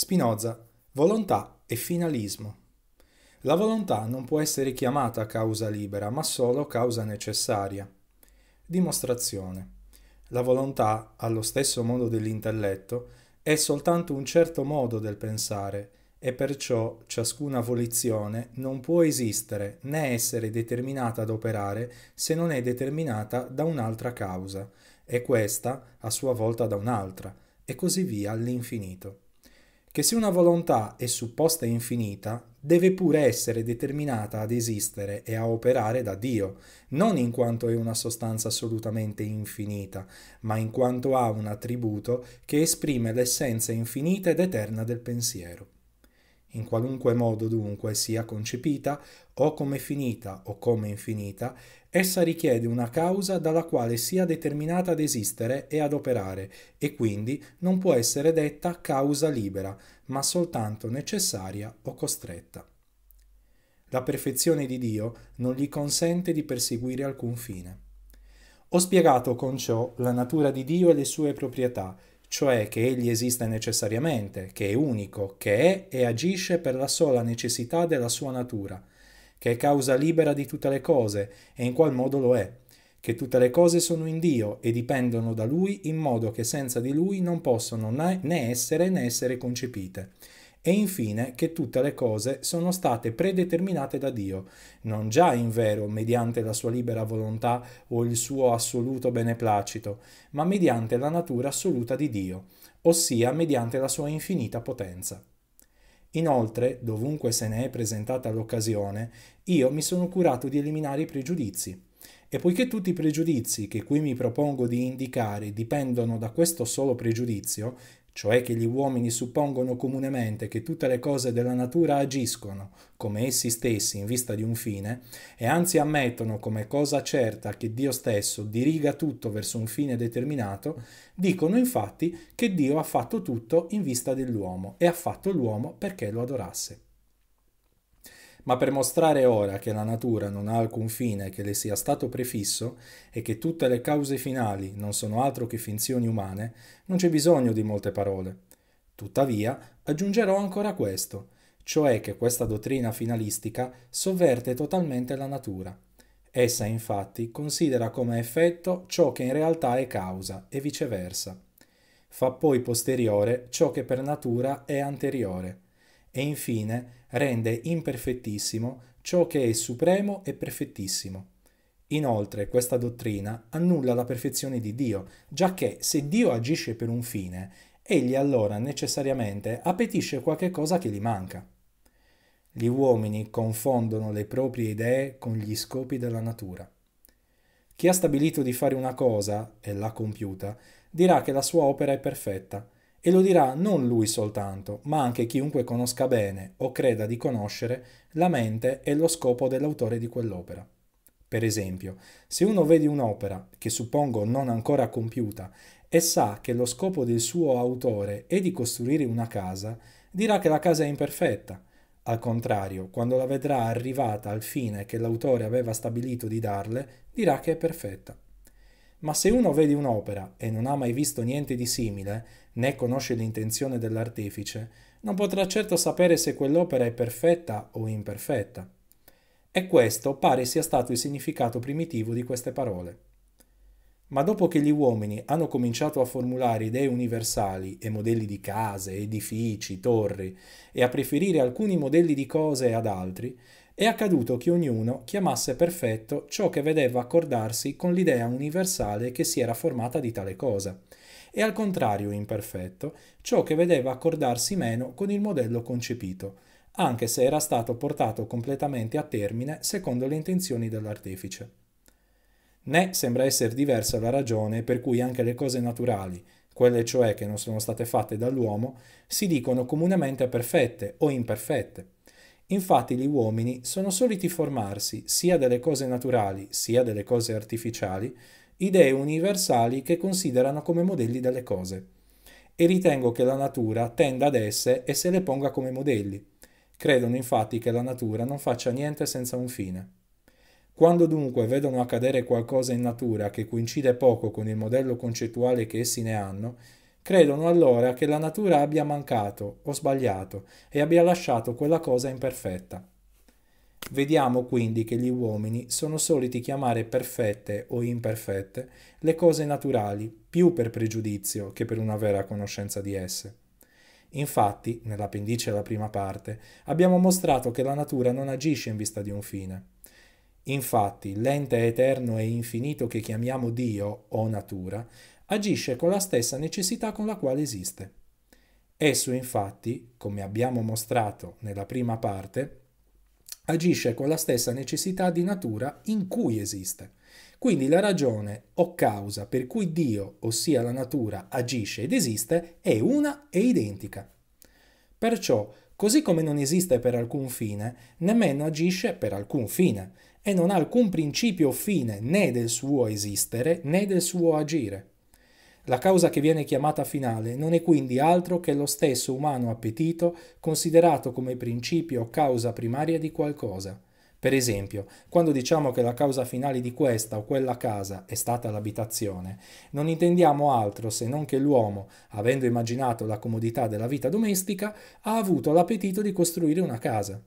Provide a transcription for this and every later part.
Spinoza, volontà e finalismo. La volontà non può essere chiamata causa libera, ma solo causa necessaria. Dimostrazione. La volontà, allo stesso modo dell'intelletto, è soltanto un certo modo del pensare e perciò ciascuna volizione non può esistere né essere determinata ad operare se non è determinata da un'altra causa, e questa a sua volta da un'altra, e così via all'infinito che se una volontà è supposta infinita, deve pure essere determinata ad esistere e a operare da Dio, non in quanto è una sostanza assolutamente infinita, ma in quanto ha un attributo che esprime l'essenza infinita ed eterna del pensiero. In qualunque modo dunque sia concepita, o come finita o come infinita, Essa richiede una causa dalla quale sia determinata ad esistere e ad operare e quindi non può essere detta causa libera, ma soltanto necessaria o costretta. La perfezione di Dio non gli consente di perseguire alcun fine. Ho spiegato con ciò la natura di Dio e le sue proprietà, cioè che egli esiste necessariamente, che è unico, che è e agisce per la sola necessità della sua natura, che è causa libera di tutte le cose e in qual modo lo è, che tutte le cose sono in Dio e dipendono da Lui in modo che senza di Lui non possono né essere né essere concepite. E infine che tutte le cose sono state predeterminate da Dio, non già in vero mediante la sua libera volontà o il suo assoluto beneplacito, ma mediante la natura assoluta di Dio, ossia mediante la sua infinita potenza. Inoltre, dovunque se ne è presentata l'occasione, io mi sono curato di eliminare i pregiudizi. E poiché tutti i pregiudizi che qui mi propongo di indicare dipendono da questo solo pregiudizio, cioè che gli uomini suppongono comunemente che tutte le cose della natura agiscono come essi stessi in vista di un fine, e anzi ammettono come cosa certa che Dio stesso diriga tutto verso un fine determinato, dicono infatti che Dio ha fatto tutto in vista dell'uomo e ha fatto l'uomo perché lo adorasse. Ma per mostrare ora che la natura non ha alcun fine che le sia stato prefisso e che tutte le cause finali non sono altro che finzioni umane, non c'è bisogno di molte parole. Tuttavia, aggiungerò ancora questo, cioè che questa dottrina finalistica sovverte totalmente la natura. Essa infatti considera come effetto ciò che in realtà è causa e viceversa. Fa poi posteriore ciò che per natura è anteriore. E infine rende imperfettissimo ciò che è supremo e perfettissimo. Inoltre questa dottrina annulla la perfezione di Dio, giacché se Dio agisce per un fine, egli allora necessariamente appetisce qualche cosa che gli manca. Gli uomini confondono le proprie idee con gli scopi della natura. Chi ha stabilito di fare una cosa e l'ha compiuta, dirà che la sua opera è perfetta, e lo dirà non lui soltanto, ma anche chiunque conosca bene o creda di conoscere la mente e lo scopo dell'autore di quell'opera. Per esempio, se uno vede un'opera, che suppongo non ancora compiuta, e sa che lo scopo del suo autore è di costruire una casa, dirà che la casa è imperfetta. Al contrario, quando la vedrà arrivata al fine che l'autore aveva stabilito di darle, dirà che è perfetta. Ma se uno vede un'opera e non ha mai visto niente di simile, né conosce l'intenzione dell'artefice, non potrà certo sapere se quell'opera è perfetta o imperfetta. E questo pare sia stato il significato primitivo di queste parole. Ma dopo che gli uomini hanno cominciato a formulare idee universali e modelli di case, edifici, torri, e a preferire alcuni modelli di cose ad altri, è accaduto che ognuno chiamasse perfetto ciò che vedeva accordarsi con l'idea universale che si era formata di tale cosa, e al contrario imperfetto ciò che vedeva accordarsi meno con il modello concepito, anche se era stato portato completamente a termine secondo le intenzioni dell'artefice. Né sembra essere diversa la ragione per cui anche le cose naturali, quelle cioè che non sono state fatte dall'uomo, si dicono comunemente perfette o imperfette. Infatti gli uomini sono soliti formarsi, sia delle cose naturali sia delle cose artificiali, idee universali che considerano come modelli delle cose. E ritengo che la natura tenda ad esse e se le ponga come modelli. Credono infatti che la natura non faccia niente senza un fine. Quando dunque vedono accadere qualcosa in natura che coincide poco con il modello concettuale che essi ne hanno, Credono allora che la natura abbia mancato o sbagliato e abbia lasciato quella cosa imperfetta. Vediamo quindi che gli uomini sono soliti chiamare perfette o imperfette le cose naturali, più per pregiudizio che per una vera conoscenza di esse. Infatti, nell'appendice alla prima parte, abbiamo mostrato che la natura non agisce in vista di un fine. Infatti, l'ente eterno e infinito che chiamiamo Dio o natura agisce con la stessa necessità con la quale esiste. Esso infatti, come abbiamo mostrato nella prima parte, agisce con la stessa necessità di natura in cui esiste. Quindi la ragione o causa per cui Dio, ossia la natura, agisce ed esiste è una e identica. Perciò, così come non esiste per alcun fine, nemmeno agisce per alcun fine, e non ha alcun principio o fine né del suo esistere né del suo agire. La causa che viene chiamata finale non è quindi altro che lo stesso umano appetito considerato come principio o causa primaria di qualcosa. Per esempio, quando diciamo che la causa finale di questa o quella casa è stata l'abitazione, non intendiamo altro se non che l'uomo, avendo immaginato la comodità della vita domestica, ha avuto l'appetito di costruire una casa.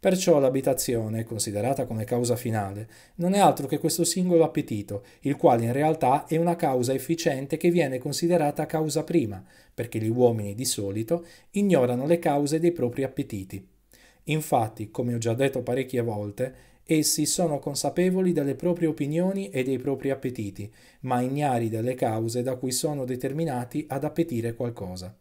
Perciò l'abitazione, considerata come causa finale, non è altro che questo singolo appetito, il quale in realtà è una causa efficiente che viene considerata causa prima, perché gli uomini di solito ignorano le cause dei propri appetiti. Infatti, come ho già detto parecchie volte, essi sono consapevoli delle proprie opinioni e dei propri appetiti, ma ignari delle cause da cui sono determinati ad appetire qualcosa.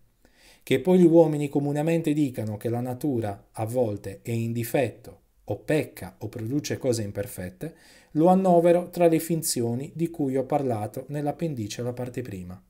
Che poi gli uomini comunemente dicano che la natura a volte è in difetto o pecca o produce cose imperfette, lo annovero tra le finzioni di cui ho parlato nell'appendice alla parte prima.